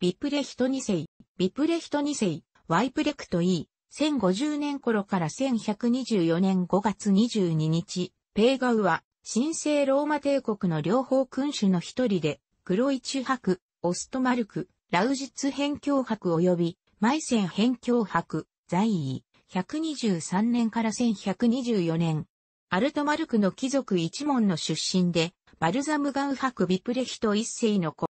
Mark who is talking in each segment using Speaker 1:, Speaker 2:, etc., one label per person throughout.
Speaker 1: ビプレヒト2世、ビプレヒト2世、ワイプレクト E、1050年頃から1124年5月22日、ペーガウは、神聖ローマ帝国の両方君主の一人で、黒ロチ博、オストマルク、ラウジツ辺境博及び、マイセン辺境博、在位、123年から1124年。アルトマルクの貴族一門の出身で、バルザムガウ博ビプレヒト一世の子、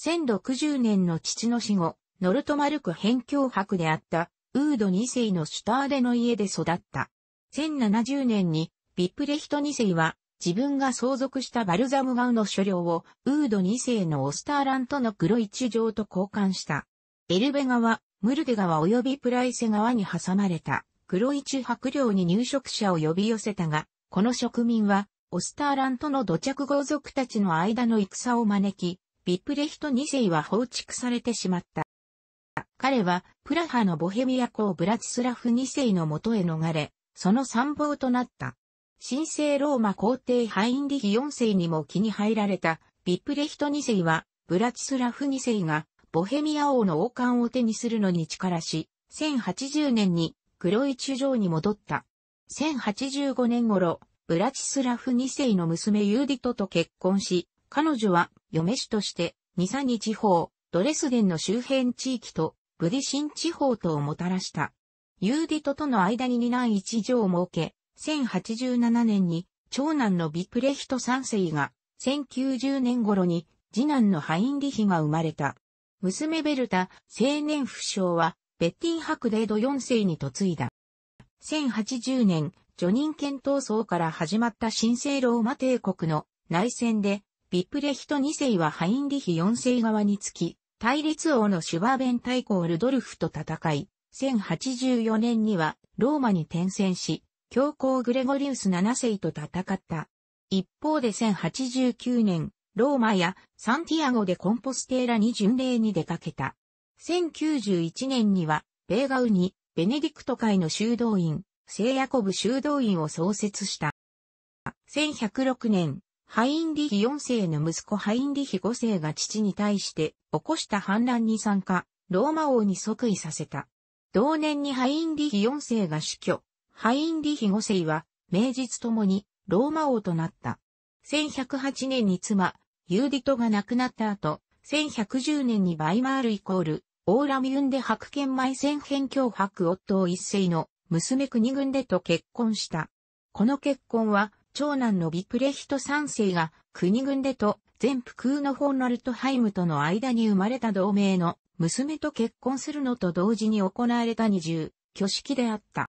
Speaker 1: 1060年の父の死後、ノルトマルク辺境伯であった、ウード2世のシュターデの家で育った。1070年に、ビップレヒト2世は、自分が相続したバルザムガウの所領を、ウード2世のオスターランとの黒一城と交換した。エルベ川、ムルデ川及びプライセ川に挟まれた、黒一白領に入植者を呼び寄せたが、この植民は、オスターランとの土着豪族たちの間の戦を招き、ビップレヒト2世は放逐されてしまった。彼は、プラハのボヘミア公ブラチスラフ2世のもとへ逃れ、その参謀となった。神聖ローマ皇帝ハインリヒ4世にも気に入られた、ビップレヒト2世は、ブラチスラフ2世が、ボヘミア王の王冠を手にするのに力し、1080年に、黒い地上城に戻った。1085年頃、ブラチスラフ2世の娘ユーディトと結婚し、彼女は、嫁氏として、ニサニ地方、ドレスデンの周辺地域と、ブディシン地方とをもたらした。ユーディトとの間に二男一条を設け、1087年に、長男のビプレヒト三世が、1090年頃に、次男のハインリヒが生まれた。娘ベルタ、青年不詳は、ベッティン・ハクデード四世に嫁いだ。1080年、ジョニン闘争から始まった新生ローマ帝国の内戦でビプレヒト2世はハインリヒ4世側につき、対立王のシュバーベン対公ルドルフと戦い、1084年にはローマに転戦し、教皇グレゴリウス7世と戦った。一方で1089年、ローマやサンティアゴでコンポステーラに巡礼に出かけた。1091年には、ベーガウに、ベネディクト会の修道院、聖ヤコブ修道院を創設した。1106年、ハインリヒ4世の息子ハインリヒ5世が父に対して起こした反乱に参加、ローマ王に即位させた。同年にハインリヒ4世が死去、ハインリヒ5世は名実ともにローマ王となった。1108年に妻、ユーディトが亡くなった後、1110年にバイマールイコール、オーラミュンで白剣前戦変脅白夫一世の娘国軍でと結婚した。この結婚は長男のビプレヒト3世が国軍でと全府空のホーナルトハイムとの間に生まれた同盟の娘と結婚するのと同時に行われた二重挙式であった。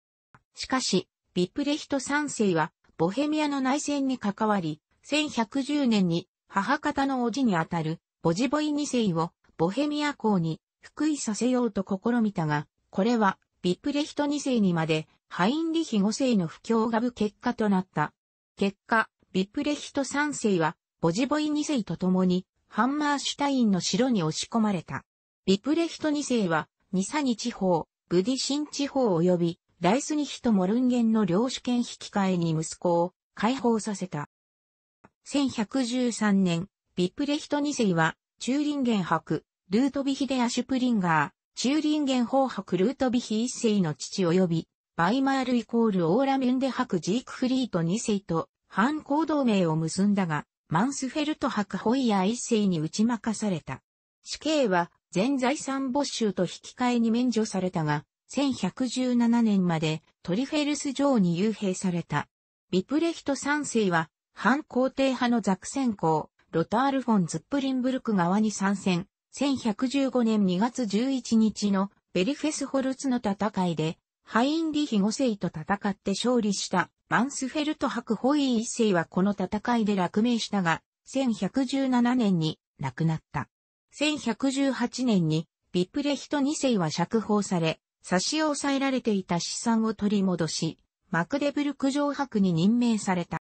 Speaker 1: しかし、ビプレヒト3世はボヘミアの内戦に関わり、1110年に母方の叔父にあたるボジボイ2世をボヘミア公に復位させようと試みたが、これはビップレヒト2世にまでハインリヒ5世の不況がぶ結果となった。結果、ビプレヒト3世は、ボジボイ2世と共に、ハンマーシュタインの城に押し込まれた。ビプレヒト2世は、ニサニ地方、ブディシン地方及び、ライスニヒとモルンゲンの領主権引き換えに息子を解放させた。1113年、ビプレヒト2世は、チューリンゲン博、ルートビヒデアシュプリンガー、チューリンゲン法博ルートビヒ1世の父及び、バイマールイコールオーラメンデ博ジークフリート2世と反行同盟を結んだが、マンスフェルト博ホイヤー1世に打ち負かされた。死刑は全財産没収と引き換えに免除されたが、1117年までトリフェルス城に幽閉された。ビプレヒト3世は反皇帝派のザクセン公、ロタール・フォン・ズップリンブルク側に参戦。1115年2月11日のベリフェスホルツの戦いでハインリヒ5世と戦って勝利したマンスフェルト博ホイ1世はこの戦いで落命したが、1117年に亡くなった。1118年にビプレヒト2世は釈放され、差し押さえられていた資産を取り戻し、マクデブルク城博に任命された。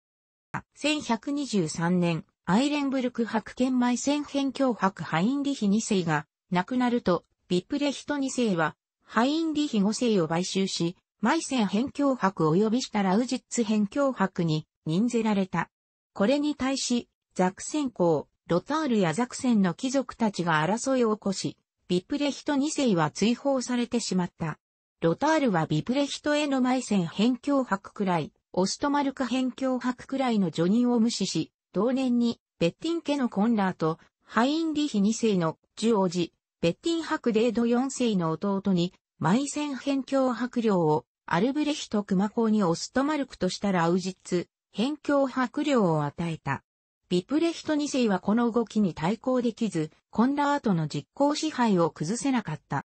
Speaker 1: 1123年、アイレンブルク博建前戦辺教博ハインリヒ2世が亡くなると、ビプレヒト2世はハインリヒ5世を買収し、マイセン辺境博及びしたラウジッツ辺境博に任ぜられた。これに対し、ザクセン公、ロタールやザクセンの貴族たちが争いを起こし、ビプレヒト2世は追放されてしまった。ロタールはビプレヒトへのマイセン辺境博くらい、オストマルカ辺境博くらいの助任を無視し、同年にベッティン家のコンラーとハインリヒ2世のジュ王子、ベッティンクデード4世の弟に、マイセン辺境伯領を、アルブレヒト熊公にオストマルクとしたラウジッツ、辺境伯領を与えた。ビプレヒト2世はこの動きに対抗できず、コンラートの実行支配を崩せなかった。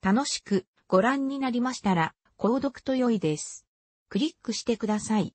Speaker 1: 楽しくご覧になりましたら、購読と良いです。クリックしてください。